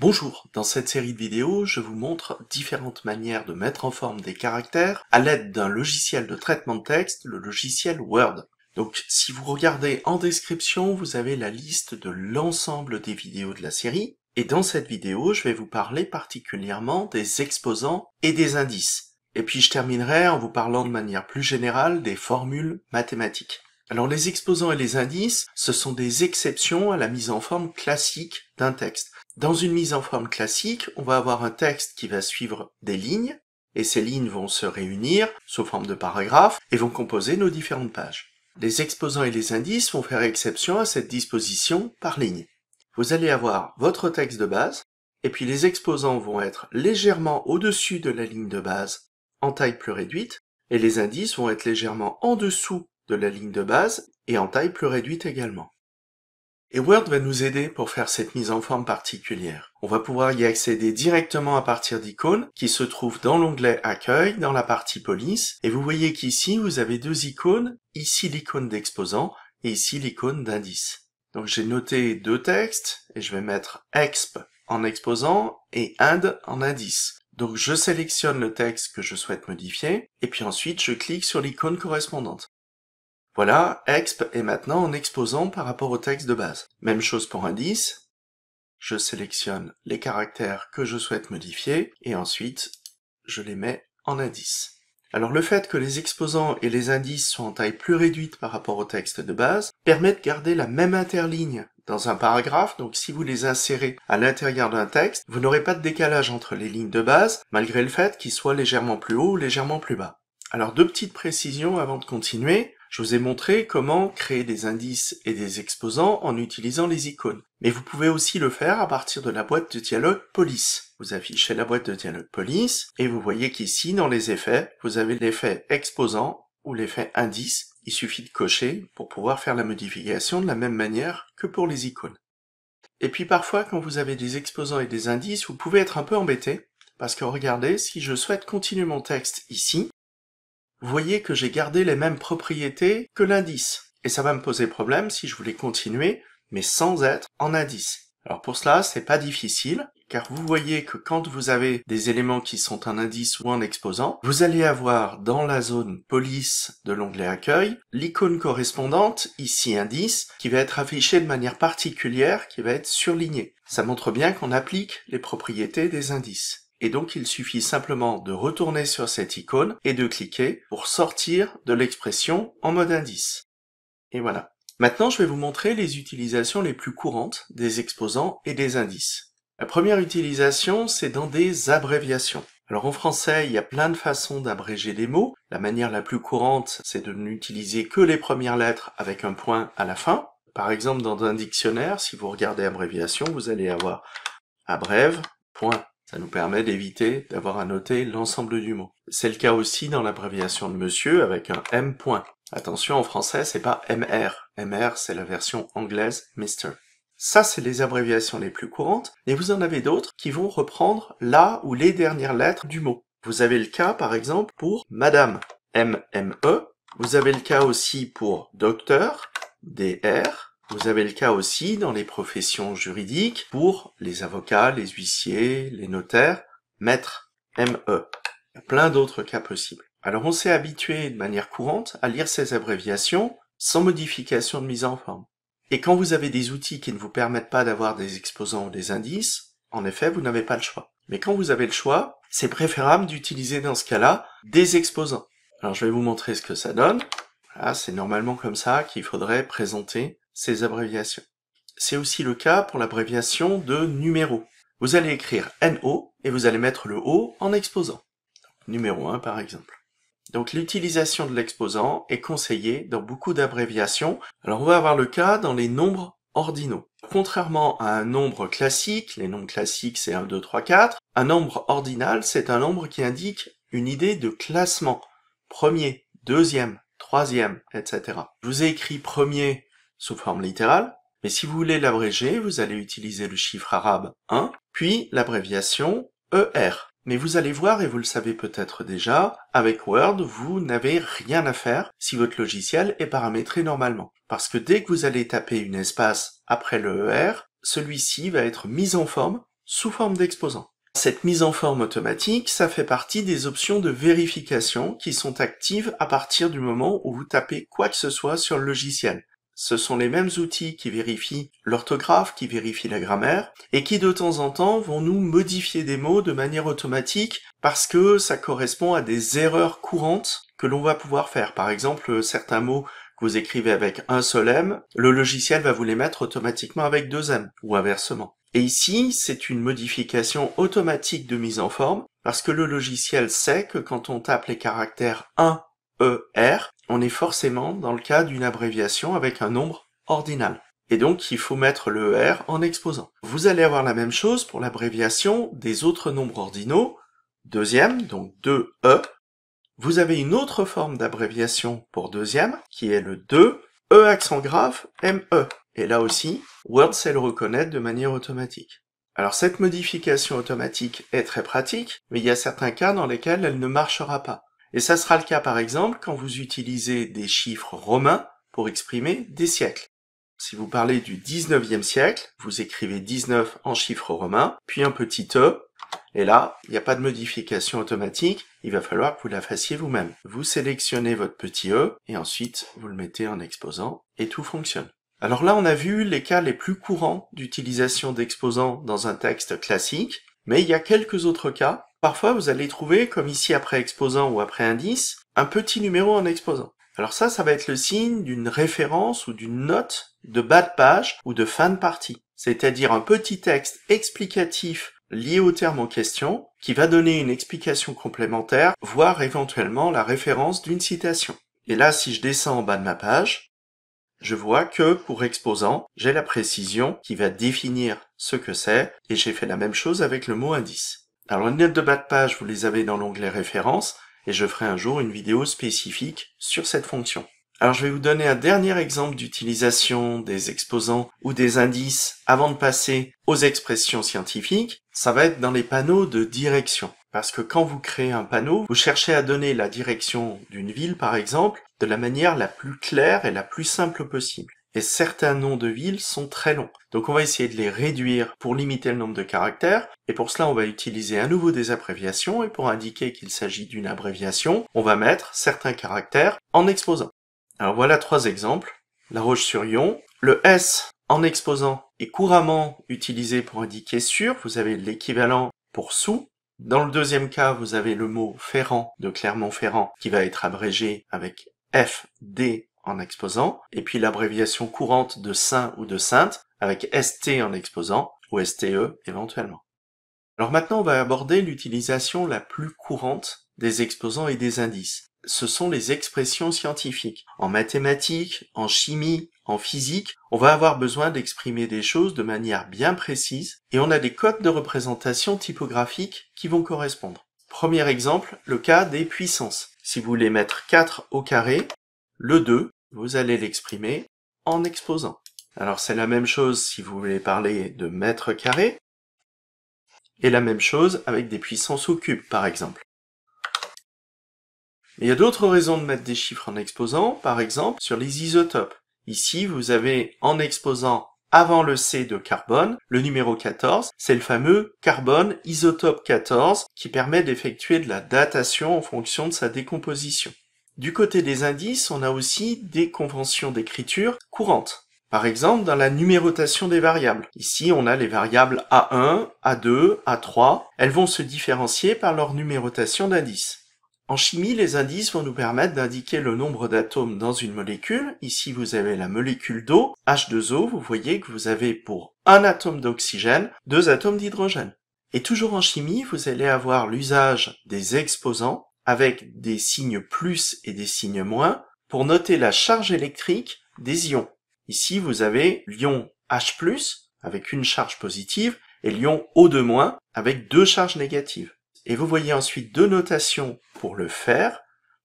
Bonjour, dans cette série de vidéos, je vous montre différentes manières de mettre en forme des caractères à l'aide d'un logiciel de traitement de texte, le logiciel Word. Donc si vous regardez en description, vous avez la liste de l'ensemble des vidéos de la série, et dans cette vidéo, je vais vous parler particulièrement des exposants et des indices. Et puis je terminerai en vous parlant de manière plus générale des formules mathématiques. Alors les exposants et les indices, ce sont des exceptions à la mise en forme classique d'un texte. Dans une mise en forme classique, on va avoir un texte qui va suivre des lignes, et ces lignes vont se réunir sous forme de paragraphes et vont composer nos différentes pages. Les exposants et les indices vont faire exception à cette disposition par ligne. Vous allez avoir votre texte de base, et puis les exposants vont être légèrement au-dessus de la ligne de base en taille plus réduite, et les indices vont être légèrement en dessous de la ligne de base et en taille plus réduite également. Et Word va nous aider pour faire cette mise en forme particulière. On va pouvoir y accéder directement à partir d'icônes qui se trouvent dans l'onglet Accueil, dans la partie Police. Et vous voyez qu'ici, vous avez deux icônes. Ici, l'icône d'exposant et ici, l'icône d'indice. Donc j'ai noté deux textes et je vais mettre exp en exposant et ind en indice. Donc je sélectionne le texte que je souhaite modifier et puis ensuite je clique sur l'icône correspondante. Voilà, exp est maintenant en exposant par rapport au texte de base. Même chose pour indice. Je sélectionne les caractères que je souhaite modifier et ensuite je les mets en indice. Alors le fait que les exposants et les indices soient en taille plus réduite par rapport au texte de base permet de garder la même interligne dans un paragraphe, donc si vous les insérez à l'intérieur d'un texte, vous n'aurez pas de décalage entre les lignes de base, malgré le fait qu'ils soient légèrement plus haut ou légèrement plus bas. Alors deux petites précisions avant de continuer. Je vous ai montré comment créer des indices et des exposants en utilisant les icônes. Mais vous pouvez aussi le faire à partir de la boîte de dialogue police. Vous affichez la boîte de dialogue police et vous voyez qu'ici, dans les effets, vous avez l'effet exposant ou l'effet indice. Il suffit de cocher pour pouvoir faire la modification de la même manière que pour les icônes. Et puis parfois, quand vous avez des exposants et des indices, vous pouvez être un peu embêté parce que regardez, si je souhaite continuer mon texte ici, vous voyez que j'ai gardé les mêmes propriétés que l'indice. Et ça va me poser problème si je voulais continuer, mais sans être en indice. Alors pour cela, c'est pas difficile, car vous voyez que quand vous avez des éléments qui sont un indice ou un exposant, vous allez avoir dans la zone police de l'onglet accueil l'icône correspondante, ici indice, qui va être affichée de manière particulière, qui va être surlignée. Ça montre bien qu'on applique les propriétés des indices et donc il suffit simplement de retourner sur cette icône et de cliquer pour sortir de l'expression en mode indice. Et voilà. Maintenant, je vais vous montrer les utilisations les plus courantes des exposants et des indices. La première utilisation, c'est dans des abréviations. Alors en français, il y a plein de façons d'abréger des mots. La manière la plus courante, c'est de n'utiliser que les premières lettres avec un point à la fin. Par exemple, dans un dictionnaire, si vous regardez abréviation, vous allez avoir abrève, point ça nous permet d'éviter d'avoir à noter l'ensemble du mot. C'est le cas aussi dans l'abréviation de monsieur avec un M point. Attention, en français, c'est pas MR. MR, c'est la version anglaise Mr. Ça, c'est les abréviations les plus courantes, Mais vous en avez d'autres qui vont reprendre la ou les dernières lettres du mot. Vous avez le cas, par exemple, pour Madame, mme ». Vous avez le cas aussi pour Docteur, D-R. Vous avez le cas aussi dans les professions juridiques pour les avocats, les huissiers, les notaires, maître ME. Il y a plein d'autres cas possibles. Alors on s'est habitué de manière courante à lire ces abréviations sans modification de mise en forme. Et quand vous avez des outils qui ne vous permettent pas d'avoir des exposants ou des indices, en effet, vous n'avez pas le choix. Mais quand vous avez le choix, c'est préférable d'utiliser dans ce cas-là des exposants. Alors je vais vous montrer ce que ça donne. Voilà, c'est normalement comme ça qu'il faudrait présenter ces abréviations. C'est aussi le cas pour l'abréviation de numéro. Vous allez écrire NO et vous allez mettre le O en exposant. numéro 1 par exemple. Donc l'utilisation de l'exposant est conseillée dans beaucoup d'abréviations. Alors on va avoir le cas dans les nombres ordinaux. Contrairement à un nombre classique, les nombres classiques c'est 1, 2, 3, 4, un nombre ordinal c'est un nombre qui indique une idée de classement. Premier, deuxième, troisième, etc. Je vous ai écrit premier sous forme littérale, mais si vous voulez l'abréger, vous allez utiliser le chiffre arabe 1, puis l'abréviation ER. Mais vous allez voir, et vous le savez peut-être déjà, avec Word, vous n'avez rien à faire si votre logiciel est paramétré normalement. Parce que dès que vous allez taper une espace après le ER, celui-ci va être mis en forme sous forme d'exposant. Cette mise en forme automatique, ça fait partie des options de vérification qui sont actives à partir du moment où vous tapez quoi que ce soit sur le logiciel ce sont les mêmes outils qui vérifient l'orthographe, qui vérifient la grammaire, et qui de temps en temps vont nous modifier des mots de manière automatique parce que ça correspond à des erreurs courantes que l'on va pouvoir faire. Par exemple, certains mots que vous écrivez avec un seul M, le logiciel va vous les mettre automatiquement avec deux M, ou inversement. Et ici, c'est une modification automatique de mise en forme, parce que le logiciel sait que quand on tape les caractères 1, E, R, on est forcément dans le cas d'une abréviation avec un nombre ordinal. Et donc, il faut mettre le R en exposant. Vous allez avoir la même chose pour l'abréviation des autres nombres ordinaux. Deuxième, donc 2E. Vous avez une autre forme d'abréviation pour deuxième, qui est le 2, E accent grave, ME. Et là aussi, Word sait le reconnaître de manière automatique. Alors cette modification automatique est très pratique, mais il y a certains cas dans lesquels elle ne marchera pas. Et ça sera le cas par exemple quand vous utilisez des chiffres romains pour exprimer des siècles. Si vous parlez du 19e siècle, vous écrivez 19 en chiffres romains, puis un petit e, et là, il n'y a pas de modification automatique, il va falloir que vous la fassiez vous-même. Vous sélectionnez votre petit e, et ensuite vous le mettez en exposant, et tout fonctionne. Alors là, on a vu les cas les plus courants d'utilisation d'exposants dans un texte classique, mais il y a quelques autres cas Parfois, vous allez trouver, comme ici après exposant ou après indice, un petit numéro en exposant. Alors ça, ça va être le signe d'une référence ou d'une note de bas de page ou de fin de partie. C'est-à-dire un petit texte explicatif lié au terme en question qui va donner une explication complémentaire, voire éventuellement la référence d'une citation. Et là, si je descends en bas de ma page, je vois que pour exposant, j'ai la précision qui va définir ce que c'est et j'ai fait la même chose avec le mot indice. Alors les notes de bas de page, vous les avez dans l'onglet Référence, et je ferai un jour une vidéo spécifique sur cette fonction. Alors je vais vous donner un dernier exemple d'utilisation des exposants ou des indices avant de passer aux expressions scientifiques. Ça va être dans les panneaux de direction. Parce que quand vous créez un panneau, vous cherchez à donner la direction d'une ville par exemple de la manière la plus claire et la plus simple possible et certains noms de villes sont très longs. Donc on va essayer de les réduire pour limiter le nombre de caractères, et pour cela on va utiliser à nouveau des abréviations, et pour indiquer qu'il s'agit d'une abréviation, on va mettre certains caractères en exposant. Alors voilà trois exemples. La Roche-sur-Yon, le S en exposant est couramment utilisé pour indiquer sur, vous avez l'équivalent pour sous. Dans le deuxième cas, vous avez le mot Ferrand de Clermont-Ferrand qui va être abrégé avec FD en exposant, et puis l'abréviation courante de saint ou de sainte avec ST en exposant, ou STE éventuellement. Alors maintenant, on va aborder l'utilisation la plus courante des exposants et des indices. Ce sont les expressions scientifiques. En mathématiques, en chimie, en physique, on va avoir besoin d'exprimer des choses de manière bien précise et on a des codes de représentation typographiques qui vont correspondre. Premier exemple, le cas des puissances. Si vous voulez mettre 4 au carré, le 2, vous allez l'exprimer en exposant. Alors c'est la même chose si vous voulez parler de mètres carrés, et la même chose avec des puissances au cube, par exemple. Il y a d'autres raisons de mettre des chiffres en exposant, par exemple sur les isotopes. Ici, vous avez en exposant avant le C de carbone, le numéro 14, c'est le fameux carbone isotope 14 qui permet d'effectuer de la datation en fonction de sa décomposition. Du côté des indices, on a aussi des conventions d'écriture courantes. Par exemple, dans la numérotation des variables. Ici, on a les variables A1, A2, A3. Elles vont se différencier par leur numérotation d'indices. En chimie, les indices vont nous permettre d'indiquer le nombre d'atomes dans une molécule. Ici, vous avez la molécule d'eau, H2O, vous voyez que vous avez pour un atome d'oxygène, deux atomes d'hydrogène. Et toujours en chimie, vous allez avoir l'usage des exposants avec des signes plus et des signes moins pour noter la charge électrique des ions. Ici, vous avez l'ion H+, avec une charge positive, et l'ion O2- avec deux charges négatives. Et vous voyez ensuite deux notations pour le fer,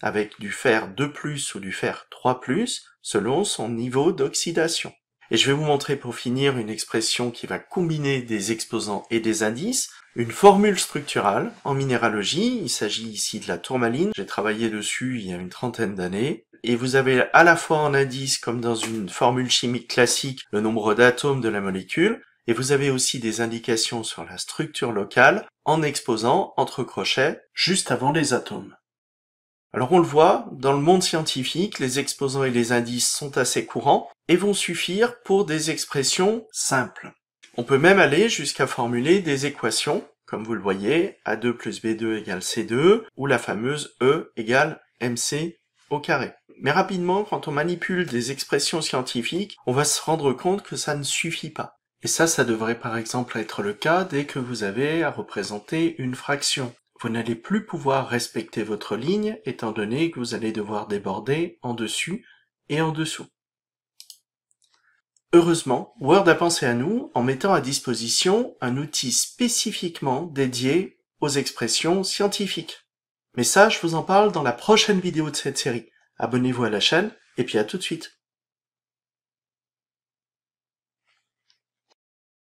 avec du fer 2+, ou du fer 3+, selon son niveau d'oxydation. Et je vais vous montrer pour finir une expression qui va combiner des exposants et des indices, une formule structurale en minéralogie, il s'agit ici de la tourmaline, j'ai travaillé dessus il y a une trentaine d'années, et vous avez à la fois en indice, comme dans une formule chimique classique, le nombre d'atomes de la molécule, et vous avez aussi des indications sur la structure locale en exposant entre crochets juste avant les atomes. Alors on le voit, dans le monde scientifique, les exposants et les indices sont assez courants et vont suffire pour des expressions simples. On peut même aller jusqu'à formuler des équations, comme vous le voyez, A2 plus B2 égale C2, ou la fameuse E égale MC au carré. Mais rapidement, quand on manipule des expressions scientifiques, on va se rendre compte que ça ne suffit pas. Et ça, ça devrait par exemple être le cas dès que vous avez à représenter une fraction. Vous n'allez plus pouvoir respecter votre ligne étant donné que vous allez devoir déborder en dessus et en dessous. Heureusement, Word a pensé à nous en mettant à disposition un outil spécifiquement dédié aux expressions scientifiques. Mais ça, je vous en parle dans la prochaine vidéo de cette série. Abonnez-vous à la chaîne et puis à tout de suite.